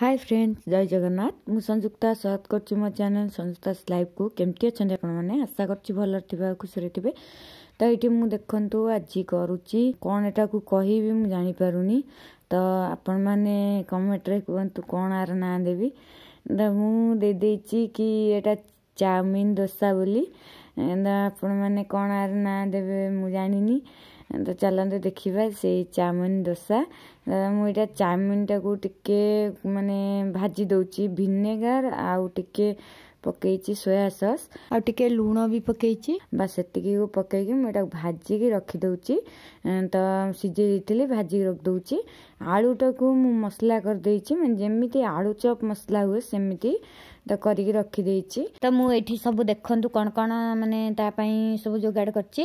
hi friends जय जगन्नाथ मजुक्ता स्वागत गर्छु म च्याने संयुक्ता लभको केमि अनि आउने आशा गर्छु भएर थिए खुसी रे तु आज गरु एटा कुनै त आपण म कमेन्ट्रे कि कर नबिन्द मदेचि कि एउटा चाउमिन दोसा बे नानी ତ ଚାଲନ୍ତୁ ଦେଖିବା ସେଇ ଚାଉମିନ ଦୋସା ମୁଁ ଏଇଟା ଚାଉମିନଟାକୁ ଟିକେ ମାନେ ଭାଜି ଦେଉଛି ଭିନେଗାର ଆଉ ଟିକେ ପକେଇଛି ସୋୟା ସସ୍ ଆଉ ଟିକେ ଲୁଣ ବି ପକେଇଛି ବା ସେତିକିକୁ ପକେଇକି ମୁଁ ଏଇଟାକୁ ଭାଜିକି ରଖିଦେଉଛି ତ ସିଝେଇ ଦେଇଥିଲି ଭାଜିକି ରଖିଦେଉଛି ଆଳୁଟାକୁ ମୁଁ ମସଲା କରିଦେଇଛି ମାନେ ଯେମିତି ଆଳୁ ଚପ୍ ମସଲା ହୁଏ ସେମିତି ତ କରିକି ରଖିଦେଇଛି ତ ମୁଁ ଏଠି ସବୁ ଦେଖନ୍ତୁ କ'ଣ କ'ଣ ମାନେ ତା ପାଇଁ ସବୁ ଯୋଗାଡ଼ କରିଛି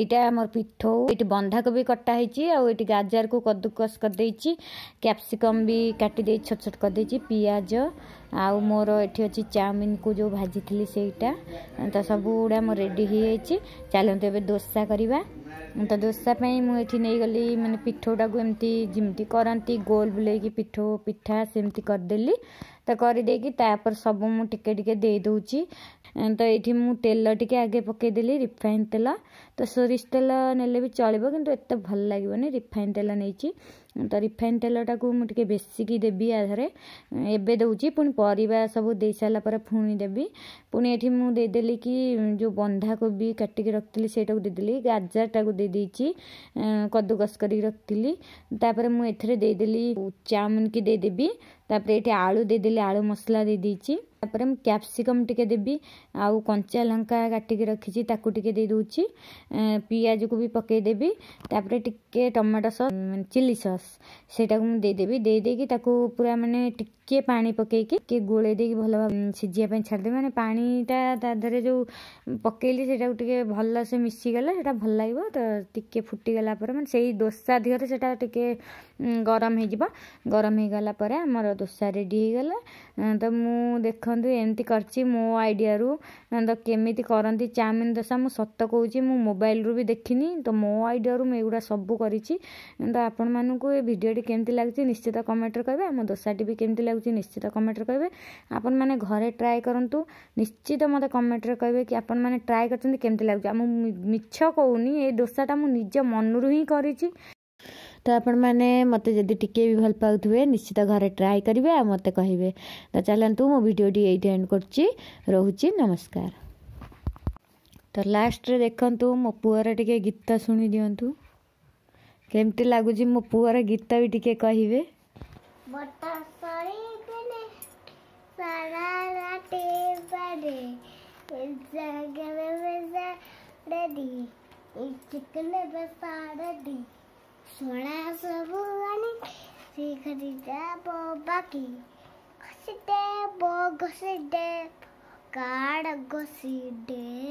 ଏଇଟା ଆମର ପିଠଉ ଏଇଠି ବନ୍ଧାକୋବି କଟା ହେଇଛି ଆଉ ଏଠି ଗାଜରକୁ କଦୁକସ୍ କରିଦେଇଛି କ୍ୟାପ୍ସିକମ୍ ବି କାଟିଦେଇ ଛୋଟ ଛୋଟ କରିଦେଇଛି ପିଆଜ ଆଉ ମୋର ଏଠି ଅଛି ଚାଉମିନ୍କୁ ଯେଉଁ ଭାଜିଥିଲି ସେଇଟା ତ ସବୁଗୁଡ଼ା ମୋର ରେଡ଼ି ହେଇଯାଇଛି ଚାଲନ୍ତୁ ଏବେ ଦୋସା କରିବା ତ ଦୋସା ପାଇଁ ମୁଁ ଏଠି ନେଇଗଲି ମାନେ ପିଠଉଟାକୁ ଏମିତି ଯେମିତି କରନ୍ତି ଗୋଲ ବୁଲେଇକି ପିଠଉ ପିଠା ସେମିତି କରିଦେଲି कर सब मुझे देदे तो ये मुझे तेल टिके आगे पकईदेली रिफाइन तेल तो सोरीष तेल ने भी चलो कितने भल लगे रिफाइन तेल नहीं तो रिफाइन तेलटा को मुझे बेसिक देवी आधे एवं दूची पुणी पर सब दे सारापर पी दे पुणी ये मुझेदेली कि जो बंधाकोबी काटिक रखी से देदेली गाजरटा को देदे कदूकस कर रखी तापर मुझे देदेली चाउमिन की देदेवी ତାପରେ ଏଠି ଆଳୁ ଦେଇଦେଲି ଆଳୁ ମସଲା ଦେଇଦେଇଛି तापर मु कैप्सिकम टिके देबी आउ कंचा लंका काटिक रखी ताकू टिके दे दूची पियाज को भी पकईदेवी तापर टिके टमाटो सॉस चिल्ली सॉस सेटा को देदेवी दे देबी दे देकी पूरा मानते टिके पानी पक गोल भल गोले देकी मैंने पाटा तेरे जो पकेली सेटा टिके भल्ला से मिसी गेला भल लगे तो टिके फुटी मैं पर दोसा धियर सेटा गरम हो जिबा गरम दोसा रेडी तो गेला त देख ଦେଖନ୍ତୁ ଏମିତି କରିଛି ମୋ ଆଇଡ଼ିଆରୁ ତ କେମିତି କରନ୍ତି ଚାଉମିନ୍ ଦୋସା ମୁଁ ସତ କହୁଛି ମୁଁ ମୋବାଇଲରୁ ବି ଦେଖିନି ତ ମୋ ଆଇଡ଼ିଆରୁ ମୁଁ ଏଗୁଡ଼ା ସବୁ କରିଛି ତ ଆପଣମାନଙ୍କୁ ଏ ଭିଡ଼ିଓଟି କେମିତି ଲାଗୁଛି ନିଶ୍ଚିତ କମେଣ୍ଟରେ କହିବେ ଆମ ଦୋସାଟି ବି କେମିତି ଲାଗୁଛି ନିଶ୍ଚିତ କମେଣ୍ଟରେ କହିବେ ଆପଣମାନେ ଘରେ ଟ୍ରାଏ କରନ୍ତୁ ନିଶ୍ଚିତ ମୋତେ କମେଣ୍ଟରେ କହିବେ କି ଆପଣମାନେ ଟ୍ରାଏ କରିଛନ୍ତି କେମିତି ଲାଗୁଛି ଆଉ ମୁଁ ମିଛ କହୁନି ଏ ଦୋସାଟା ମୁଁ ନିଜ ମନରୁ ହିଁ କରିଛି तो आपण मैंने मत टे भी भल पाथे निश्चित घर ट्राए करेंगे मत कह तो चलतु मो भिडी ये एंड कर नमस्कार तो लास्ट रे देखु मो पुअर टी गीत शुणि दिंतु केमती लगुच मो पुअर गीत भी टी कह 소나서부하는 시그리데보 바기 거시데보 거시데 가라 거시데